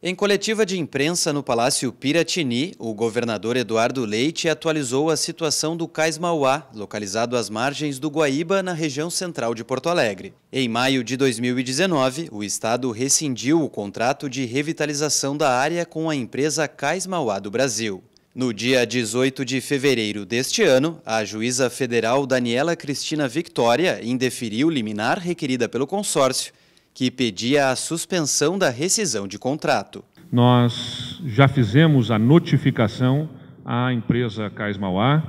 Em coletiva de imprensa no Palácio Piratini, o governador Eduardo Leite atualizou a situação do Cais Mauá, localizado às margens do Guaíba, na região central de Porto Alegre. Em maio de 2019, o Estado rescindiu o contrato de revitalização da área com a empresa Cais Mauá do Brasil. No dia 18 de fevereiro deste ano, a juíza federal Daniela Cristina Victoria indeferiu liminar requerida pelo consórcio que pedia a suspensão da rescisão de contrato. Nós já fizemos a notificação à empresa Cais Mauá,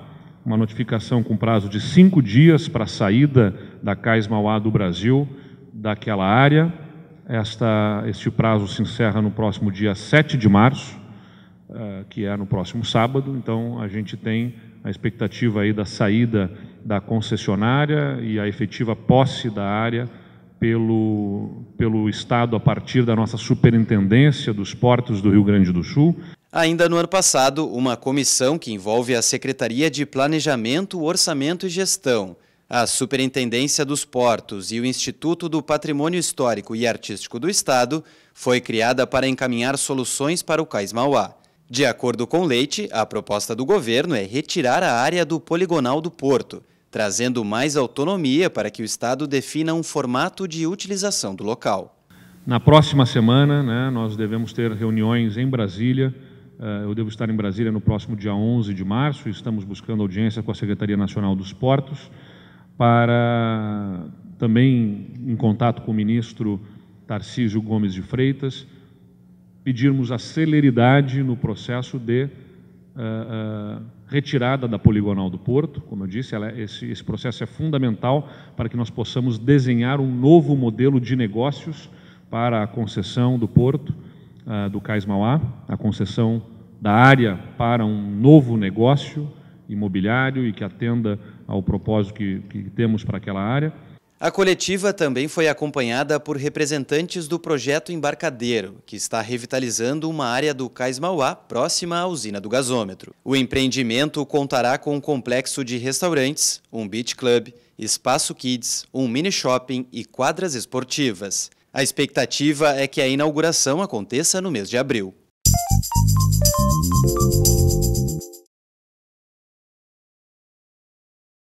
uma notificação com prazo de cinco dias para a saída da Cais Mauá do Brasil daquela área. Esta, este prazo se encerra no próximo dia 7 de março, eh, que é no próximo sábado. Então, a gente tem a expectativa aí da saída da concessionária e a efetiva posse da área pelo, pelo Estado a partir da nossa superintendência dos portos do Rio Grande do Sul. Ainda no ano passado, uma comissão que envolve a Secretaria de Planejamento, Orçamento e Gestão, a Superintendência dos Portos e o Instituto do Patrimônio Histórico e Artístico do Estado foi criada para encaminhar soluções para o Cais Mauá. De acordo com Leite, a proposta do governo é retirar a área do poligonal do porto trazendo mais autonomia para que o Estado defina um formato de utilização do local. Na próxima semana, né, nós devemos ter reuniões em Brasília. Eh, eu devo estar em Brasília no próximo dia 11 de março. Estamos buscando audiência com a Secretaria Nacional dos Portos para também, em contato com o ministro Tarcísio Gomes de Freitas, pedirmos a celeridade no processo de uh, uh, retirada da poligonal do Porto. Como eu disse, ela, é, esse, esse processo é fundamental para que nós possamos desenhar um novo modelo de negócios para a concessão do Porto, uh, do Cais Mauá, a concessão da área para um novo negócio imobiliário e que atenda ao propósito que, que temos para aquela área a coletiva também foi acompanhada por representantes do projeto Embarcadeiro, que está revitalizando uma área do Cais Mauá, próxima à usina do gasômetro. O empreendimento contará com um complexo de restaurantes, um beach club, espaço kids, um mini shopping e quadras esportivas. A expectativa é que a inauguração aconteça no mês de abril. Música